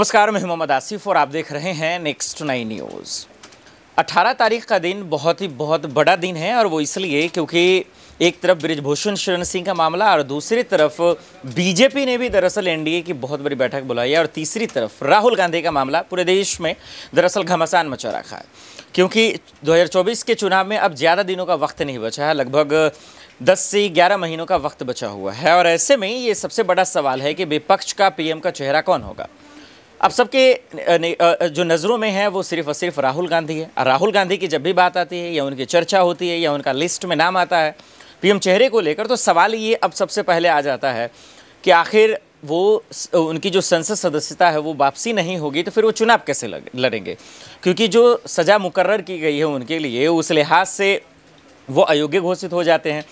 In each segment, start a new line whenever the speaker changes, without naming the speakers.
नमस्कार मैं मोहम्मद आसिफ और आप देख रहे हैं नेक्स्ट नाइन न्यूज़ 18 तारीख का दिन बहुत ही बहुत बड़ा दिन है और वो इसलिए क्योंकि एक तरफ ब्रिजभूषण शरण सिंह का मामला और दूसरी तरफ बीजेपी ने भी दरअसल एनडीए की बहुत बड़ी बैठक बुलाई है और तीसरी तरफ राहुल गांधी का मामला पूरे देश में दरअसल घमासान मचा रखा है क्योंकि 2024 के चुनाव में अब ज़्यादा दिनों का वक्त नहीं बचा है लगभग 10 से 11 महीनों का वक्त बचा हुआ है और ऐसे में ये सबसे बड़ा सवाल है कि विपक्ष का पीएम का चेहरा कौन होगा अब सबके जो नज़रों में है वो सिर्फ और सिर्फ राहुल गांधी है और राहुल गांधी की जब भी बात आती है या उनकी चर्चा होती है या उनका लिस्ट में नाम आता है पीएम चेहरे को लेकर तो सवाल ये अब सबसे पहले आ जाता है कि आखिर वो उनकी जो संसद सदस्यता है वो वापसी नहीं होगी तो फिर वो चुनाव कैसे लड़ेंगे क्योंकि जो सज़ा मुकर्र की गई है उनके लिए उस लिहाज से वो अयोग्य घोषित हो जाते हैं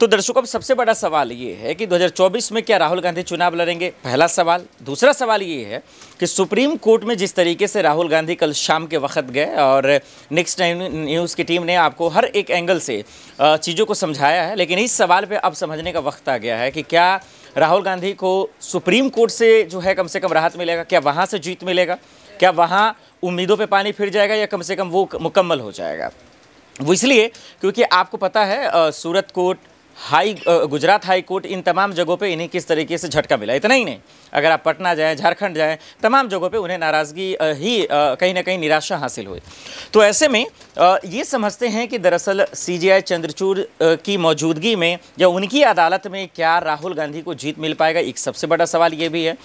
तो दर्शकों अब सबसे बड़ा सवाल ये है कि 2024 में क्या राहुल गांधी चुनाव लड़ेंगे पहला सवाल दूसरा सवाल ये है कि सुप्रीम कोर्ट में जिस तरीके से राहुल गांधी कल शाम के वक्त गए और नेक्स्ट टाइम न्यूज़ की टीम ने आपको हर एक एंगल से चीज़ों को समझाया है लेकिन इस सवाल पर अब समझने का वक्त आ गया है कि क्या राहुल गांधी को सुप्रीम कोर्ट से जो है कम से कम राहत मिलेगा क्या वहाँ से जीत मिलेगा क्या वहाँ उम्मीदों पे पानी फिर जाएगा या कम से कम वो मुकम्मल हो जाएगा वो इसलिए क्योंकि आपको पता है Surat court high Gujarat high court इन तमाम जगहों पे इन्हें किस तरीके से झटका मिला इतना ही नहीं अगर आप पटना जाएं झारखंड जाएं तमाम जगहों पे उन्हें नाराज़गी ही कहीं ना कहीं निराशा हासिल हुई तो ऐसे में ये समझते हैं कि दरअसल सीजीआई चंद्रचूर की मौजूदगी में या उनकी अदालत में क्या राहुल गांधी को जीत मिल पाएगा एक सबसे बड़ा सवाल ये भी है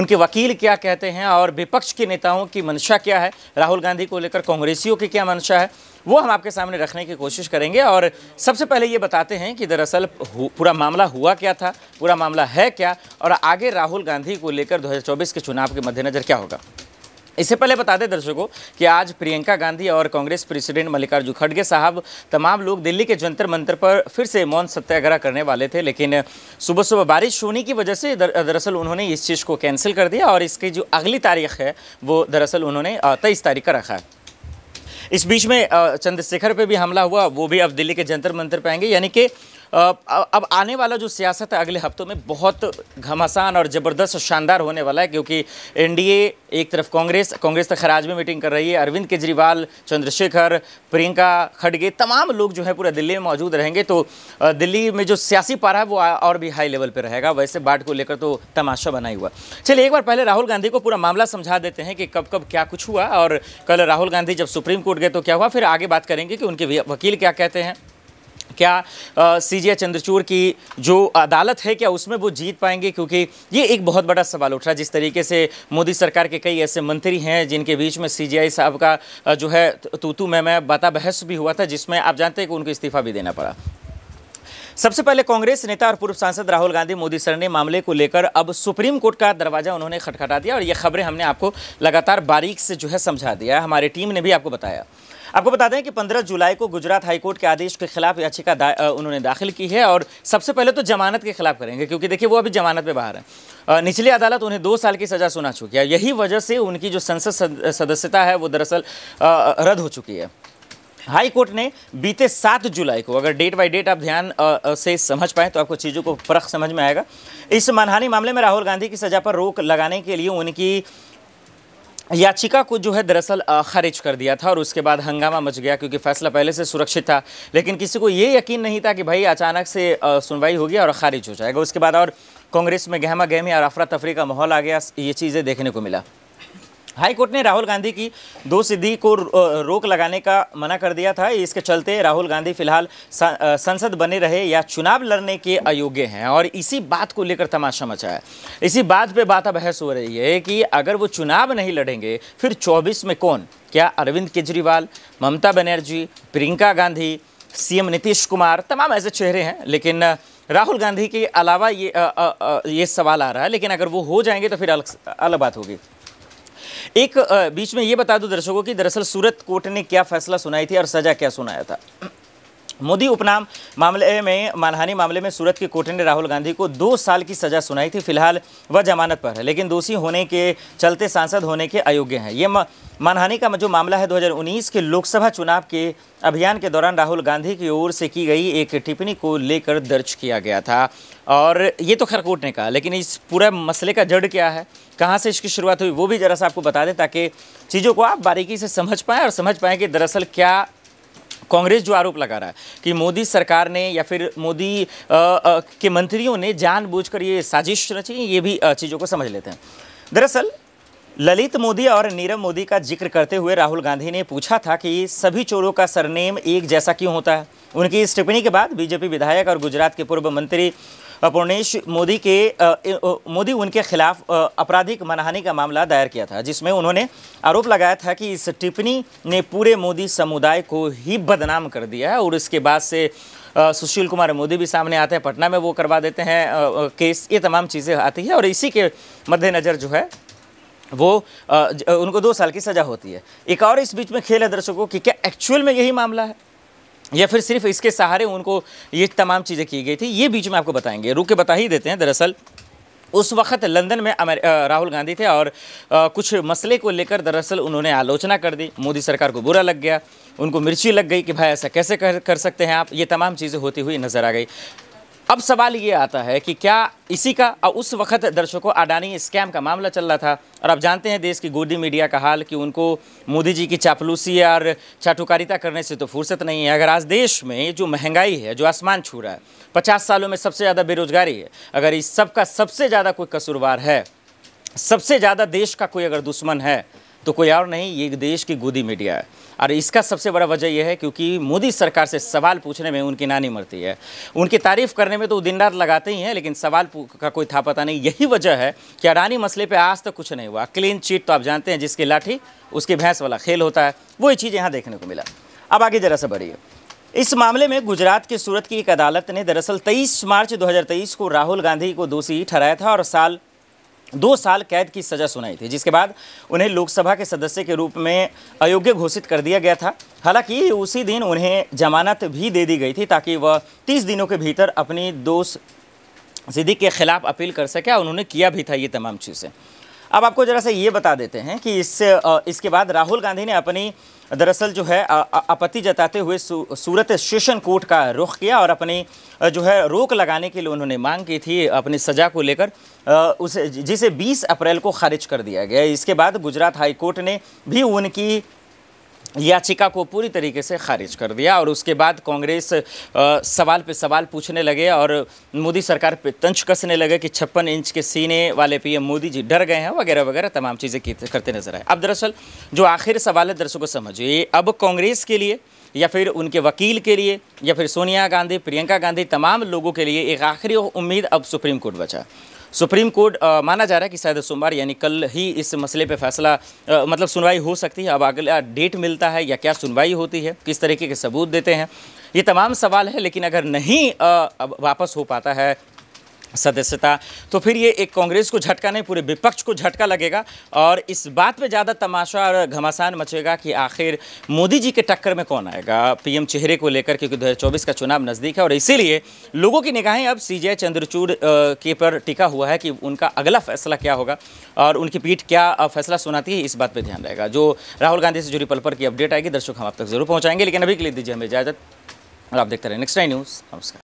उनके वकील क्या कहते हैं और विपक्ष के नेताओं की मंशा क्या है राहुल गांधी को लेकर कांग्रेसियों की क्या मंशा है वो हम आपके सामने रखने की कोशिश करेंगे और सबसे पहले ये बताते हैं कि दरअसल पूरा मामला हुआ क्या था पूरा मामला है क्या और आगे राहुल गांधी को लेकर 2024 के चुनाव के मद्देनज़र क्या होगा इससे पहले बता दें दर्शकों कि आज प्रियंका गांधी और कांग्रेस प्रेसिडेंट मल्लिकार्जुन खड़गे साहब तमाम लोग दिल्ली के जंतर मंतर पर फिर से मौन सत्याग्रह करने वाले थे लेकिन सुबह सुबह बारिश होने की वजह से दरअसल उन्होंने इस चीज़ को कैंसिल कर दिया और इसकी जो अगली तारीख है वो दरअसल उन्होंने तेईस तारीख का रखा है इस बीच में चंद्रशेखर पे भी हमला हुआ वो भी अब दिल्ली के जंतर मंतर पे आएंगे यानी कि अब आने वाला जो सियासत है अगले हफ्तों में बहुत घमासान और ज़बरदस्त शानदार होने वाला है क्योंकि एनडीए एक तरफ कांग्रेस कांग्रेस तक तो खराज में मीटिंग कर रही है अरविंद केजरीवाल चंद्रशेखर प्रियंका खड़गे तमाम लोग जो है पूरा दिल्ली में मौजूद रहेंगे तो दिल्ली में जो सियासी पारा है वो और भी हाई लेवल पर रहेगा वैसे बाढ़ को लेकर तो तमाशा बनाई हुआ चलिए एक बार पहले राहुल गांधी को पूरा मामला समझा देते हैं कि कब कब क्या कुछ हुआ और कल राहुल गांधी जब सुप्रीम कोर्ट गए तो क्या हुआ फिर आगे बात करेंगे कि उनके वकील क्या कहते हैं क्या सीजिया चंद्रचूड़ की जो अदालत है क्या उसमें वो जीत पाएंगे क्योंकि ये एक बहुत बड़ा सवाल उठ रहा है जिस तरीके से मोदी सरकार के कई ऐसे मंत्री हैं जिनके बीच में सीजीआई साहब का जो है तूतू में मैं बता बहस भी हुआ था जिसमें आप जानते हैं कि उनको इस्तीफा भी देना पड़ा सबसे पहले कांग्रेस नेता और पूर्व सांसद राहुल गांधी मोदी सर ने मामले को लेकर अब सुप्रीम कोर्ट का दरवाजा उन्होंने खटखटा दिया और ये खबरें हमने आपको लगातार बारीक से जो है समझा दिया हमारी टीम ने भी आपको बताया आपको बता दें कि 15 जुलाई को गुजरात हाईकोर्ट के आदेश के खिलाफ याचिका दा, उन्होंने दाखिल की है और सबसे पहले तो जमानत के खिलाफ करेंगे क्योंकि देखिए वो अभी जमानत पे बाहर है निचली अदालत उन्हें दो साल की सजा सुना चुकी है यही वजह से उनकी जो संसद सदस्यता है वो दरअसल रद्द हो चुकी है हाई कोर्ट ने बीते सात जुलाई को अगर डेट बाय डेट आप ध्यान से समझ पाएँ तो आपको चीज़ों को फर्क समझ में आएगा इस मानहानि मामले में राहुल गांधी की सजा पर रोक लगाने के लिए उनकी याचिका को जो है दरअसल खारिज कर दिया था और उसके बाद हंगामा मच गया क्योंकि फैसला पहले से सुरक्षित था लेकिन किसी को ये यकीन नहीं था कि भाई अचानक से सुनवाई होगी और खारिज हो जाएगा उसके बाद और कांग्रेस में गहमा गहमी और अफरा तफरी का माहौल आ गया ये चीज़ें देखने को मिला हाईकोर्ट ने राहुल गांधी की दो सिद्धि को रोक लगाने का मना कर दिया था इसके चलते राहुल गांधी फिलहाल संसद बने रहे या चुनाव लड़ने के अयोग्य हैं और इसी बात को लेकर तमाशा मचा है इसी बात पे बात बहस हो रही है कि अगर वो चुनाव नहीं लड़ेंगे फिर 24 में कौन क्या अरविंद केजरीवाल ममता बनर्जी प्रियंका गांधी सीएम नीतीश कुमार तमाम ऐसे चेहरे हैं लेकिन राहुल गांधी के अलावा ये आ, आ, आ, ये सवाल आ रहा है लेकिन अगर वो हो जाएंगे तो फिर अलग अलग बात होगी एक बीच में ये बता दो दर्शकों की दरअसल सूरत कोर्ट ने क्या फैसला सुनाई थी और सजा क्या सुनाया था मोदी उपनाम मामले में मानहानि मामले में सूरत के कोर्ट ने राहुल गांधी को दो साल की सजा सुनाई थी फिलहाल वह जमानत पर है लेकिन दोषी होने के चलते सांसद होने के अयोग्य हैं ये मानहानि का जो मामला है 2019 के लोकसभा चुनाव के अभियान के दौरान राहुल गांधी की ओर से की गई एक टिप्पणी को लेकर दर्ज किया गया था और ये तो खैर कोर्ट ने कहा लेकिन इस पूरे मसले का जड़ क्या है कहाँ से इसकी शुरुआत हुई वो भी ज़रा सा आपको बता दें ताकि चीज़ों को आप बारीकी से समझ पाएँ और समझ पाएँ कि दरअसल क्या कांग्रेस जो आरोप लगा रहा है कि मोदी सरकार ने या फिर मोदी के मंत्रियों ने जानबूझकर ये साजिश रची ये भी चीज़ों को समझ लेते हैं दरअसल ललित मोदी और नीरव मोदी का जिक्र करते हुए राहुल गांधी ने पूछा था कि सभी चोरों का सरनेम एक जैसा क्यों होता है उनकी इस टिप्पणी के बाद बीजेपी विधायक और गुजरात के पूर्व मंत्री पूर्णेश मोदी के मोदी उनके खिलाफ आपराधिक मनहानी का मामला दायर किया था जिसमें उन्होंने आरोप लगाया था कि इस टिप्पणी ने पूरे मोदी समुदाय को ही बदनाम कर दिया है और इसके बाद से सुशील कुमार मोदी भी सामने आते हैं पटना में वो करवा देते हैं केस ये तमाम चीज़ें आती है और इसी के मद्देनज़र जो है वो उनको दो साल की सज़ा होती है एक और इस बीच में खेल है दर्शकों की क्या एक्चुअल में यही मामला है या फिर सिर्फ इसके सहारे उनको ये तमाम चीज़ें की गई थी ये बीच में आपको बताएंगे रुक के बता ही देते हैं दरअसल उस वक्त लंदन में राहुल गांधी थे और आ, कुछ मसले को लेकर दरअसल उन्होंने आलोचना कर दी मोदी सरकार को बुरा लग गया उनको मिर्ची लग गई कि भाई ऐसा कैसे कर, कर सकते हैं आप ये तमाम चीज़ें होती हुई नज़र आ गई अब सवाल ये आता है कि क्या इसी का उस वक्त दर्शकों अडानी स्कैम का मामला चल रहा था और आप जानते हैं देश की गोदी मीडिया का हाल कि उनको मोदी जी की चापलूसी और चाटुकारिता करने से तो फुर्सत नहीं है अगर आज देश में जो महंगाई है जो आसमान छू रहा है पचास सालों में सबसे ज़्यादा बेरोजगारी है अगर इस सब का सबसे ज़्यादा कोई कसूरवार है सबसे ज़्यादा देश का कोई अगर दुश्मन है तो कोई और नहीं ये देश की गोदी मीडिया है और इसका सबसे बड़ा वजह यह है क्योंकि मोदी सरकार से सवाल पूछने में उनकी नानी मरती है उनकी तारीफ करने में तो दिन रात लगाते ही हैं लेकिन सवाल का कोई था पता नहीं यही वजह है कि अडानी मसले पर आज तक तो कुछ नहीं हुआ क्लीन चीट तो आप जानते हैं जिसकी लाठी उसकी भैंस वाला खेल होता है वही चीज़ यहाँ देखने को मिला अब आगे ज़रा सा बढ़िए इस मामले में गुजरात के सूरत की एक अदालत ने दरअसल 23 मार्च 2023 को राहुल गांधी को दोषी ठहराया था और साल दो साल कैद की सज़ा सुनाई थी जिसके बाद उन्हें लोकसभा के सदस्य के रूप में अयोग्य घोषित कर दिया गया था हालांकि उसी दिन उन्हें जमानत भी दे दी गई थी ताकि वह तीस दिनों के भीतर अपनी दोष सिद्दीक के खिलाफ अपील कर सके और उन्होंने किया भी था ये तमाम चीज़ें अब आपको ज़रा से ये बता देते हैं कि इस इसके बाद राहुल गांधी ने अपनी दरअसल जो है आपत्ति जताते हुए सूरत सेशन कोर्ट का रुख किया और अपनी जो है रोक लगाने के लिए उन्होंने मांग की थी अपनी सज़ा को लेकर उसे जिसे 20 अप्रैल को खारिज कर दिया गया इसके बाद गुजरात हाई कोर्ट ने भी उनकी याचिका को पूरी तरीके से खारिज कर दिया और उसके बाद कांग्रेस सवाल पे सवाल पूछने लगे और मोदी सरकार पे तंज कसने लगे कि छप्पन इंच के सीने वाले पीएम मोदी जी डर गए हैं वगैरह वगैरह तमाम चीज़ें करते नजर आए अब दरअसल जो आखिर सवाल है दर्शकों को समझिए अब कांग्रेस के लिए या फिर उनके वकील के लिए या फिर सोनिया गांधी प्रियंका गांधी तमाम लोगों के लिए एक आखिरी उम्मीद अब सुप्रीम कोर्ट बचा सुप्रीम कोर्ट माना जा रहा है कि शायद सोमवार यानी कल ही इस मसले पर फैसला आ, मतलब सुनवाई हो सकती है अब अगला डेट मिलता है या क्या सुनवाई होती है किस तरीके के सबूत देते हैं ये तमाम सवाल है लेकिन अगर नहीं आ, वापस हो पाता है सदस्यता तो फिर ये एक कांग्रेस को झटका नहीं पूरे विपक्ष को झटका लगेगा और इस बात पे ज़्यादा तमाशा और घमासान मचेगा कि आखिर मोदी जी के टक्कर में कौन आएगा पीएम चेहरे को लेकर क्योंकि 2024 का चुनाव नज़दीक है और इसीलिए लोगों की निगाहें अब सी जय चंद्रचूड़ के पर टिका हुआ है कि उनका अगला फैसला क्या होगा और उनकी पीठ क्या फैसला सुनाती है इस बात पर ध्यान रहेगा जो राहुल गांधी से जुड़ी पल पर की अपडेट आएगी दर्शक हम आप तक जरूर पहुँचाएंगे लेकिन अभी के लिए दीजिए हमें इजाज़त और आप देखते रहे नेक्स्ट टाइम न्यूज़ नमस्कार